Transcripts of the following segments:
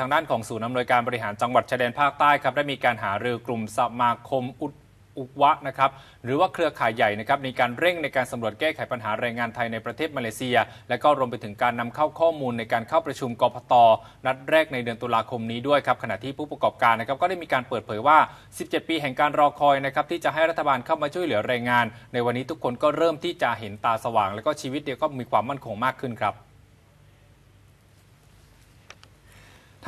ทางด้านของศูนย์อำนวยการบริหารจังหวัดชายแดนภาคใต้ครับได้มีการหารือกลุ่มสมาคมอุดอุกวะนะครับหรือว่าเครือข่ายใหญ่นะครับในการเร่งในการสำรวจแก้ไขปัญหาแรงงานไทยในประเทศมาเลเซีย และก็รวมไปถึงการนำเข้าข้อมูลในการเข้าประชุมกพตนัดแรกในเดือนตุลาคมนี้ด้วยครับ ขณะที่ผู้ประกอบการนะครับ ก็ได้มีการเปิดเผยว่า 17 ปีแห่งการรอคอยนะครับที่จะให้รัฐบาลเข้ามาช่วยเหลือแรงงาน ในวันนี้ทุกคนก็เริ่มที่จะเห็นตาสว่าง และก็ชีวิตเดียวก็มีความมั่นคงมากขึ้นครับ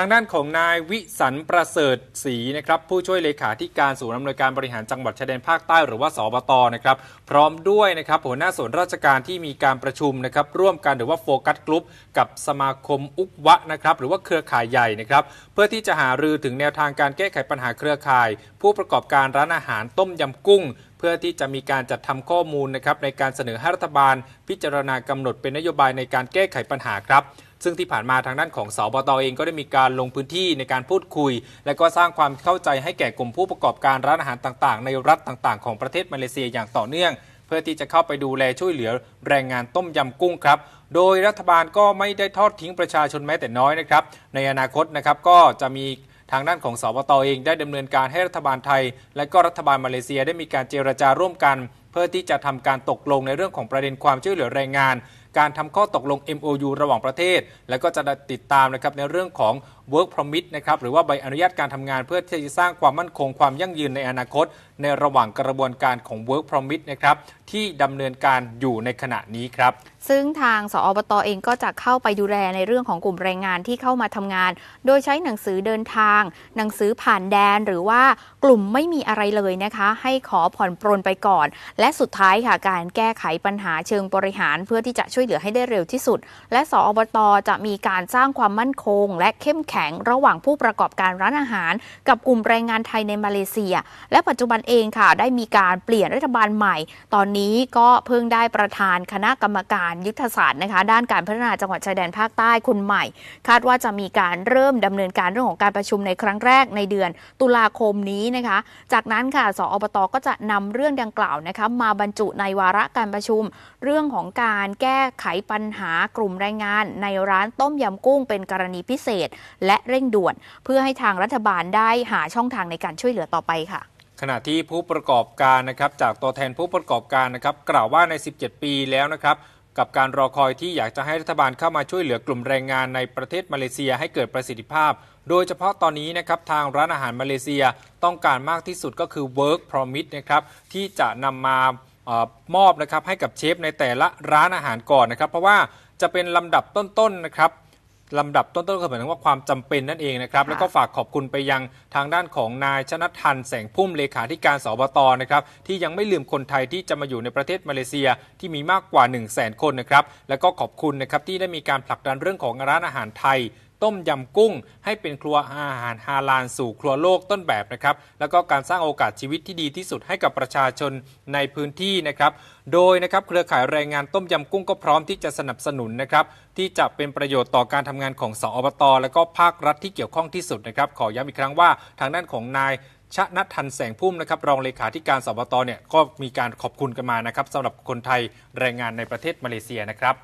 างด้านของนายวิสันประเสริฐศรีนะครับผู้ช่วยเลขาธิการศูนย์อำนวยการบริหารจังหวัดชายแดนภาคใต้หรือว่าสบตนะครับพร้อมด้วยนะครับหัวหน้าส่วนราชการที่มีการประชุมนะครับ ร่วมกันหรือว่าโฟกัสกลุ่มกับสมาคมอุกวะนะครับหรือว่าเครือข่ายใหญ่นะครับเพื่อที่จะหารือถึงแนวทางการแก้ไขปัญหาเครือข่าย ผู้ประกอบการร้านอาหารต้มยำกุ้งพื่อที่จะมีการจัดทำข้อมูลนะครับในการเสนอให้รัฐบาล พิจารณากำหนดเป็นนโยบายในการแก้ไขปัญหาครับ ซึ่งที่ผ่านมาทางด้านของสบตอเองก็ได้มีการลงพื้นที่ในการพูดคุย และก็สร้างความเข้าใจให้แก่กลุ่มผู้ประกอบการร้านอาหารต่างๆ ในรัฐต่างๆของประเทศมาเลเซียอย่างต่อเนื่อง เพื่อที่จะเข้าไปดูแลช่วยเหลือแรงงานต้มยำกุ้งครับ โดยรัฐบาลก็ไม่ได้ทอดทิ้งประชาชนแม้แต่น้อยนะครับในอนาคตนะครับก็จะมีทางด้านของสบตอเองได้ดำเนินการให้รัฐบาลไทย และก็รัฐบาลมาเลเซียได้มีการเจรจาร่วมกัน เพื่อที่จะทำการตกลงในเรื่องของประเด็นความช่วยเหลือแรงงาน การทำข้อตกลง MOU ระหว่างประเทศ และก็จะติดตามนะครับในเรื่องของ work permit นะครับหรือว่าใบอนุญาตการทำงาน เพื่อที่จะสร้างความมั่นคงความยั่งยืนในอนาคตในระหว่างกระบวนการของ work permit นะครับที่ดำเนินการอยู่ในขณะนี้ครับซึ่งทางสอบตอเองก็จะเข้าไปดูแลในเรื่องของกลุ่มแรงงานที่เข้ามาทำงาน โดยใช้หนังสือเดินทาง หนังสือผ่านแดน หรือว่ากลุ่มไม่มีอะไรเลยนะคะให้ขอผ่อนปรนไปก่อน และสุดท้ายค่ะการแก้ไขปัญหาเชิงบริหารเพื่อที่จะช่วยเหลือให้ได้เร็วที่สุด และสอบตจะมีการสร้างความมั่นคง และเข้มแข็งระหว่างผู้ประกอบการร้านอาหารกับกลุ่มแรงงานไทยในมาเลเซีย และปัจจุบันเองค่ะได้มีการเปลี่ยนรัฐบาลใหม่ ตอนนี้ก็เพิ่งได้ประธานคณะกรรมการยุทธศาสตร์นะคะด้านการพัฒนาจังหวัดชายแดนภาคใต้คนใหม่ คาดว่าจะมีการเริ่มดำเนินการเรื่องของการประชุมในครั้งแรกในเดือนตุลาคมนี้นะคะจากนั้นค่ะสอบตก็จะนำเรื่องดังกล่าวนะคะมาบรรจุในวาระการประชุม เรื่องของการแก้ไขปัญหากลุ่มแรงงาน ในร้านต้มยำกุ้งเป็นกรณีพิเศษและเร่งด่วนเพื่อให้ทางรัฐบาลได้หาช่องทางในการช่วยเหลือต่อไปค่ะ ขณะที่ผู้ประกอบการนะครับ จากตัวแทนผู้ประกอบการนะครับ กล่าวว่าใน 17 ปีแล้วนะครับ กับการรอคอยที่อยากจะให้รัฐบาลเข้ามาช่วยเหลือกลุ่มแรงงานในประเทศมาเลเซียให้เกิดประสิทธิภาพ โดยเฉพาะตอนนี้นะครับทางร้านอาหารมาเลเซียต้องการมากที่สุดก็คือ work promise นะครับ ที่จะนำมามอบนะครับให้กับเชฟในแต่ละร้านอาหารก่อนนะครับ เพราะว่าจะเป็นลำดับต้นๆนะครับลำดับต้นๆก็หมายถึงว่าความจำเป็นนั่นเองนะครับ แล้วก็ฝากขอบคุณไปยังทางด้านของนายชนะทันแสงพุ่มเลขาธิการสบตนะครับ ที่ยังไม่ลืมคนไทยที่จะมาอยู่ในประเทศมาเลเซียที่มีมากกว่า 1 0 0 0 0แคนนะครับ แล้วก็ขอบคุณนะครับที่ได้มีการผลักดันเรื่องของร้านอาหารไทยต้มยำกุ้ง ให้เป็นครัวอาหารฮาลาลสู่ครัวโลกต้นแบบนะครับแล้วก็การสร้างโอกาสชีวิตที่ดีที่สุดให้กับประชาชนในพื้นที่นะครับ โดยนะครับเครือข่ายแรงงานต้มยำกุ้งก็พร้อมที่จะสนับสนุนนะครับที่จะเป็นประโยชน์ต่อการทำงานของสอบตและก็ภาครัฐที่เกี่ยวข้องที่สุดนะครับ ขอย้ำอีกครั้งว่า ทางด้านของนายชนะทันแสงพุ่มนะครับรองเลขาธิการสบตเนี่ยก็มีการขอบคุณกันมานะครับสำหรับคนไทยแรงงานในประเทศมาเลเซียนะครับ